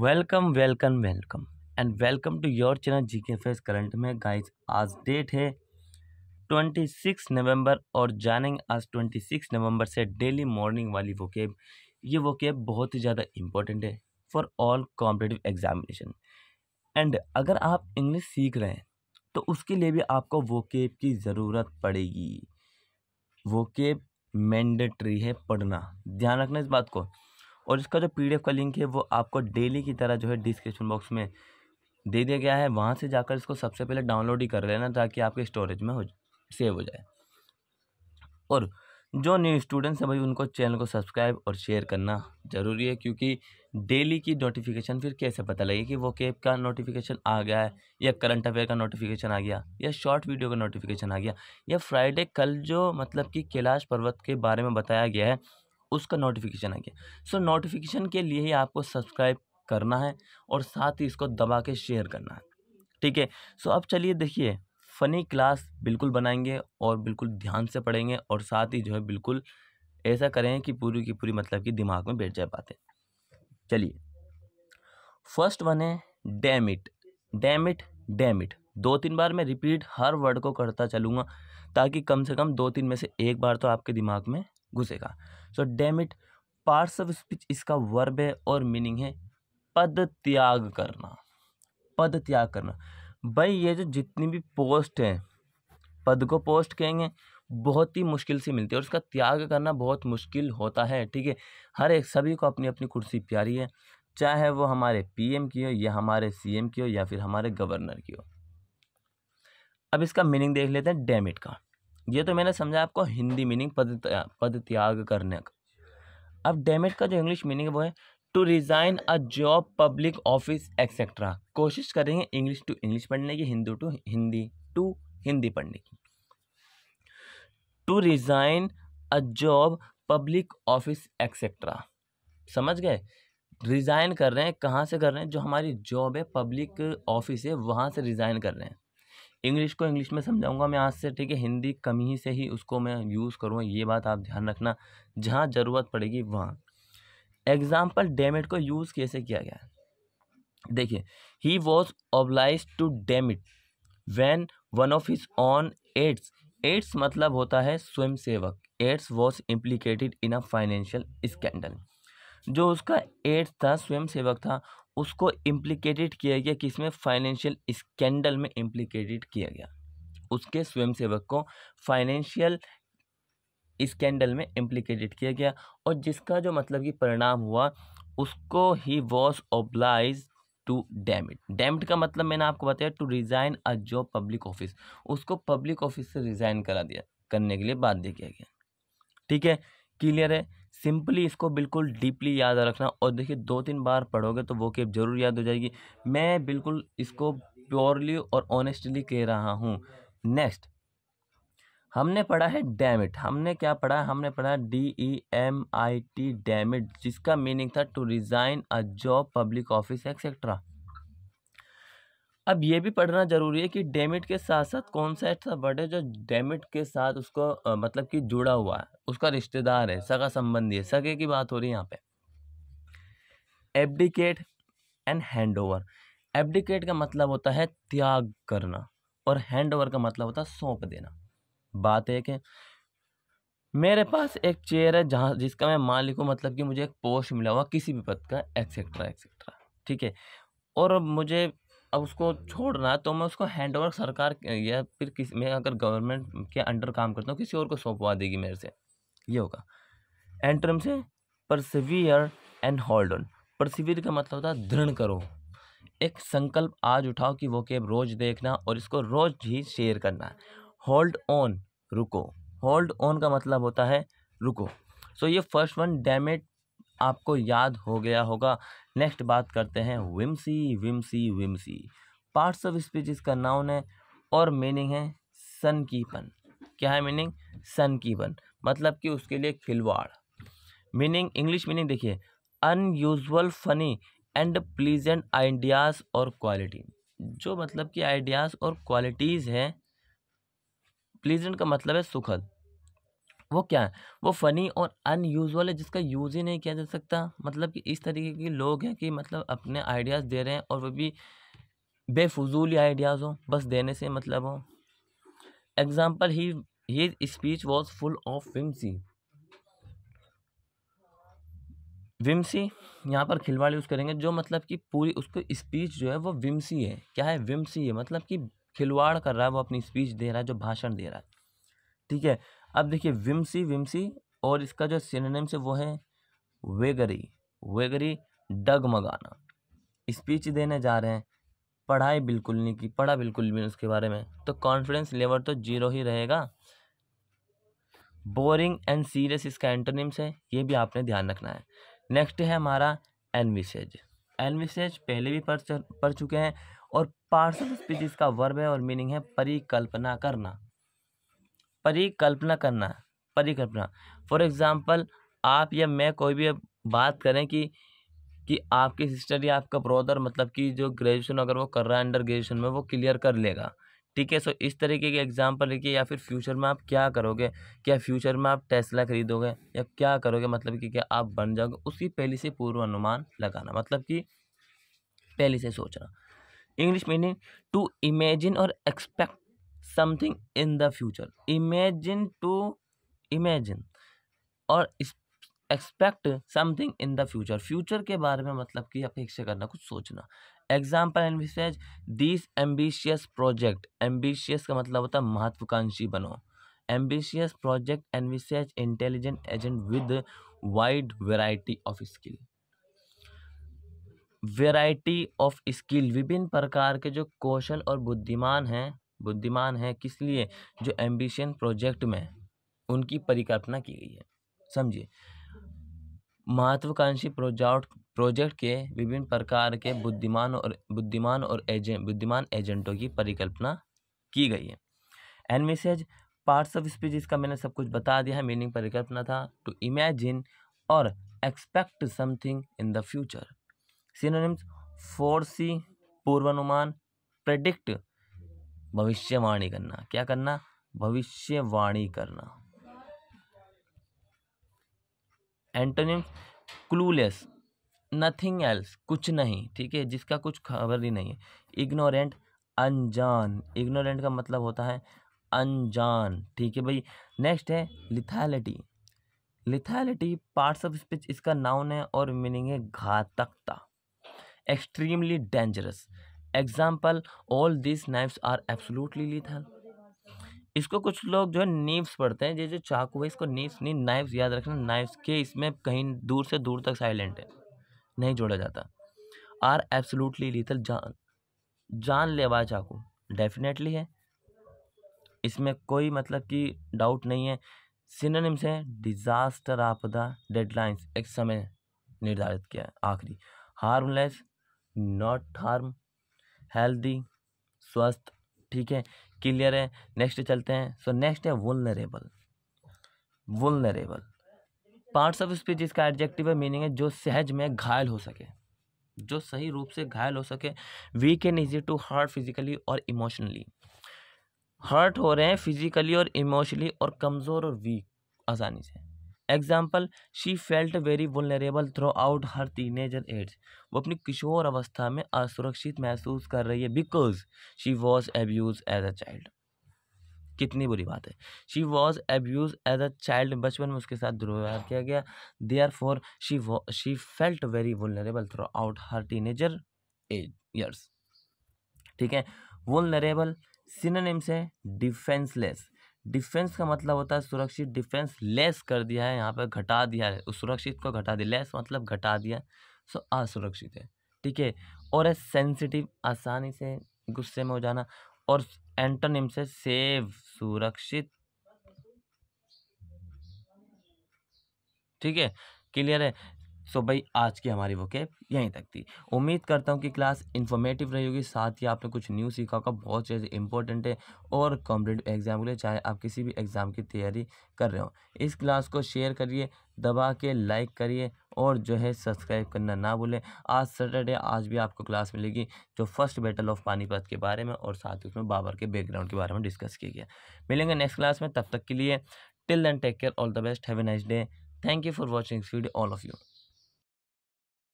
welcome welcome welcome and welcome to your channel G K face current में guys आज date है 26 नवंबर और जानेंगे आज 26 नवंबर से डेली मॉर्निंग वाली वो कैब ये वो कैब बहुत ही ज़्यादा इम्पोर्टेंट है for all competitive examination and अगर आप इंग्लिश सीख रहे हैं तो उसके लिए भी आपको वो कैब की ज़रूरत पड़ेगी वो कैब मैंडेटरी है पढ़ना ध्यान रखना इस बात को और इसका जो पी का लिंक है वो आपको डेली की तरह जो है डिस्क्रिप्शन बॉक्स में दे दिया गया है वहाँ से जाकर इसको सबसे पहले डाउनलोड ही कर लेना ताकि आपके स्टोरेज में हो सेव हो जाए और जो न्यू स्टूडेंट्स हैं भाई उनको चैनल को सब्सक्राइब और शेयर करना ज़रूरी है क्योंकि डेली की नोटिफिकेशन फिर कैसे पता लगे कि वो कैब का नोटिफिकेशन आ गया है या करंट अफेयर का नोटिफिकेशन आ गया या शॉर्ट वीडियो का नोटिफिकेशन आ गया या फ्राइडे कल जो मतलब कि कैलाश पर्वत के बारे में बताया गया है उसका नोटिफिकेशन आ गया सो नोटिफिकेशन के लिए ही आपको सब्सक्राइब करना है और साथ ही इसको दबा के शेयर करना है ठीक है सो अब चलिए देखिए फ़नी क्लास बिल्कुल बनाएंगे और बिल्कुल ध्यान से पढ़ेंगे और साथ ही जो है बिल्कुल ऐसा करें कि पूरी की पूरी मतलब कि दिमाग में बैठ जाए बातें चलिए फर्स्ट वन है demit demit demit दो तीन बार मैं रिपीट हर वर्ड को करता चलूँगा ताकि कम से कम दो तीन में से एक बार तो आपके दिमाग में घुसेगा so demit parts of speech इसका वर्ब है और मीनिंग है पद त्याग करना पद त्याग करना भाई ये जो जितनी भी पोस्ट हैं पद को पोस्ट कहेंगे बहुत ही मुश्किल से मिलती है और उसका त्याग करना बहुत मुश्किल होता है ठीक है हर एक सभी को अपनी अपनी कुर्सी प्यारी है चाहे वो हमारे पीएम की हो या हमारे सीएम की हो या फिर हमारे गवर्नर की हो अब इसका मीनिंग देख लेते हैं डैमिट का ये तो मैंने समझा आपको हिंदी मीनिंग पद पद त्याग करने का अब डैमेज का जो इंग्लिश मीनिंग है वो है to resign a job public office etcetera कोशिश करेंगे इंग्लिश टू इंग्लिश पढ़ने की हिंदू टू हिंदी टू हिंदी पढ़ने की to resign a job public office etcetera समझ गए रिज़ाइन कर रहे हैं कहाँ से कर रहे हैं जो हमारी जॉब है पब्लिक ऑफिस है वहाँ से रिज़ाइन कर रहे हैं इंग्लिश को इंग्लिश में समझाऊंगा मैं आज से ठीक है हिंदी कमी ही से ही उसको मैं यूज़ करूँगा ये बात आप ध्यान रखना जहाँ ज़रूरत पड़ेगी वहाँ एग्जाम्पल डेमिट को यूज़ कैसे किया गया देखिए he was obliged to demit when one of his own aides aides मतलब होता है स्वयं सेवक aides was implicated in a financial scandal जो उसका एड्स था स्वयं सेवक था उसको इम्प्लीकेटेड किया गया कि इसमें फाइनेंशियल स्कैंडल में इम्प्लीकेटेड किया गया उसके स्वयंसेवक को फाइनेंशियल स्कैंडल में इम्प्लीकेटेड किया गया और जिसका जो मतलब कि परिणाम हुआ उसको he was obliged to demit demit का मतलब मैंने आपको बताया to resign a job public office उसको पब्लिक ऑफिस से रिज़ाइन करा दिया करने के लिए बाध्य किया गया ठीक है क्लियर है सिंपली इसको बिल्कुल डीपली याद रखना और देखिए दो तीन बार पढ़ोगे तो वो केप जरूर याद हो जाएगी मैं बिल्कुल इसको प्योरली और ऑनेस्टली कह रहा हूँ नेक्स्ट हमने पढ़ा है डैमिट हमने क्या पढ़ा हमने पढ़ा D E M I T demit जिसका मीनिंग था to resign a job public office etcetera अब ये भी पढ़ना ज़रूरी है कि डेमिट के साथ साथ कौन सा ऐसा वर्ड है जो डेमिट के साथ उसको आ, मतलब कि जुड़ा हुआ है उसका रिश्तेदार है सगा संबंधी है सगे की बात हो रही है यहाँ पे abdicate and hand over abdicate का मतलब होता है त्याग करना और हैंड ओवर का मतलब होता है सौंप देना बात एक है मेरे पास एक चेयर है जहाँ जिसका मैं मालिक हूँ मतलब कि मुझे एक पोस्ट मिला हुआ किसी भी पद का एक्सेट्रा एक्सेट्रा ठीक है और मुझे अब उसको छोड़ना तो मैं उसको हैंड ओवर सरकार या फिर किसी मैं अगर गवर्नमेंट के अंडर काम करता हूँ किसी और को सौंपवा देगी मेरे से ये होगा एंट्रम से persevere and hold on persevere का मतलब होता है दृढ़ करो एक संकल्प आज उठाओ कि वो केब रोज़ देखना और इसको रोज़ ही शेयर करना है होल्ड ऑन रुको होल्ड ऑन का मतलब होता है रुको सो so, ये फर्स्ट वन डैमेट आपको याद हो गया होगा नेक्स्ट बात करते हैं whimsy whimsy whimsy parts of speech इसका नाउन है और मीनिंग है सन की पन क्या है मीनिंग सन की पन मतलब कि उसके लिए खिलवाड़ मीनिंग इंग्लिश मीनिंग देखिए unusual funny and pleasant ideas और क्वालिटी जो मतलब कि आइडियाज़ और क्वालिटीज़ हैं प्लीजेंट का मतलब है सुखद वो क्या है वो फ़नी और अनयूजल है जिसका यूज़ ही नहीं किया जा सकता मतलब कि इस तरीके के लोग हैं कि मतलब अपने आइडियाज़ दे रहे हैं और वो भी बेफजूल आइडियाज़ हो बस देने से मतलब हो एग्ज़ाम्पल ही ये speech was full of whimsy whimsy यहाँ पर खिलवाड़ यूज़ करेंगे जो मतलब कि पूरी उसको स्पीच जो है वो विमसी है क्या है विमसी है मतलब कि खिलवाड़ कर रहा है वो अपनी स्पीच दे रहा है जो भाषण दे रहा है ठीक है अब देखिए विम्सी विम्सी और इसका जो सिनेम से वो है वेगरी वेगरी डगमगाना स्पीच देने जा रहे हैं पढ़ाई बिल्कुल नहीं की पढ़ा बिल्कुल भी उसके बारे में तो कॉन्फिडेंस लेवल तो जीरो ही रहेगा बोरिंग एंड सीरियस इसका एंटोनिम्स है ये भी आपने ध्यान रखना है नेक्स्ट है हमारा एनविसेज एनविसेज पहले भी पढ़ पढ़ चुके हैं और पार्सल स्पीच इसका वर्ब है और मीनिंग है परिकल्पना करना परिकल्पना करना परिकल्पना फॉर एग्ज़ाम्पल आप या मैं कोई भी बात करें कि कि आपकी सिस्टर या आपका ब्रदर मतलब कि जो ग्रेजुएशन अगर वो कर रहा है अंडर ग्रेजुएशन में वो क्लियर कर लेगा ठीक है सो इस तरीके के एग्जाम्पल लेके या फिर फ्यूचर में आप क्या करोगे क्या फ्यूचर में आप टेस्ला खरीदोगे या क्या करोगे मतलब कि क्या आप बन जाओगे उसकी पहले से पूर्व अनुमान लगाना मतलब कि पहले से सोचना इंग्लिश मीनिंग टू इमेजिन और expect something in the future imagine to imagine और expect something in the future future के बारे में मतलब कि अपेक्षा करना कुछ सोचना example envisages this ambitious project ambitious का मतलब होता है महत्वाकांक्षी बनो ambitious project envisages intelligent agent with wide variety of skill variety of skill विभिन्न प्रकार के जो कौशल और बुद्धिमान हैं बुद्धिमान है किस लिए जो एम्बिशन प्रोजेक्ट में उनकी परिकल्पना की गई है समझिए महत्वाकांक्षी प्रोजाउट प्रोजेक्ट के विभिन्न प्रकार के बुद्धिमान और बुद्धिमान और एजेंट बुद्धिमान एजेंटों की परिकल्पना की गई है envisage parts of speech इसका मैंने सब कुछ बता दिया है मीनिंग परिकल्पना था टू इमेजिन और expect something in the future synonyms foresee पूर्वानुमान प्रेडिक्ट भविष्यवाणी करना क्या करना भविष्यवाणी करना एंटोनियम क्लूलेस नथिंग एल्स कुछ नहीं ठीक है जिसका कुछ खबर ही नहीं है इग्नोरेंट अनजान इग्नोरेंट का मतलब होता है अनजान ठीक है भाई नेक्स्ट है lethality lethality parts of speech इसका नाउन है और मीनिंग है घातकता extremely dangerous example all this knives are absolutely lethal इसको कुछ लोग जो है नीव्स पढ़ते हैं ये जो चाकू है इसको नीव्स नहीं नाइफ्स याद रखना नाइफ्स के इसमें कहीं दूर से दूर तक साइलेंट है नहीं जोड़ा जाता आर एब्सोलूटली लीथल जान जान लेवा चाकू डेफिनेटली है इसमें कोई मतलब कि डाउट नहीं है सिनोनिम्स है डिज़ास्टर आपदा डेडलाइंस एक समय निर्धारित किया है आखिरी हार्मलेस नॉट हार्म हेल्दी स्वस्थ ठीक है क्लियर है नेक्स्ट चलते हैं सो so, नेक्स्ट है vulnerable vulnerable parts of speech इसका एडजेक्टिव है मीनिंग है जो सहज में घायल हो सके जो सही रूप से घायल हो सके weak and easy to hurt physically और इमोशनली हर्ट हो रहे हैं फिजिकली और इमोशनली और कमज़ोर और वीक आसानी से example she felt very vulnerable throughout her teenager age वो अपनी किशोर अवस्था में असुरक्षित महसूस कर रही है because she was abuse as a child कितनी बुरी बात है she was abuse as a child बचपन में उसके साथ दुर्व्यवहार किया गया therefore she she felt very vulnerable throughout her teenager age years ठीक है वुलरेबल सिनोनिम्स है डिफेंसलेस डिफेंस का मतलब होता है सुरक्षित डिफेंस लेस कर दिया है यहाँ पर घटा दिया है सुरक्षित को घटा दिया लेस मतलब घटा दिया सो असुरक्षित है ठीक है और है सेंसिटिव आसानी से गुस्से में हो जाना और एंटोनिम से सेव सुरक्षित ठीक है क्लियर है सो so भाई आज की हमारी वो कैप यहीं तक थी उम्मीद करता हूँ कि क्लास इन्फॉर्मेटिव रही होगी साथ ही आपने कुछ न्यू सीखा होगा बहुत चीज़ें इंपॉर्टेंट है और कॉम्पिटेटिव एग्जाम के लिए चाहे आप किसी भी एग्ज़ाम की तैयारी कर रहे हो इस क्लास को शेयर करिए दबा के लाइक करिए और जो है सब्सक्राइब करना ना भूलें आज सैटरडे आज भी आपको क्लास मिलेगी जो फर्स्ट बैटल ऑफ पानीपत के बारे में और साथ ही उसमें बाबर के बैकग्राउंड के बारे में डिस्कस किया गया मिलेंगे नेक्स्ट क्लास में तब तक के लिए till then take care all the best have a nice day thank you for watching video all of you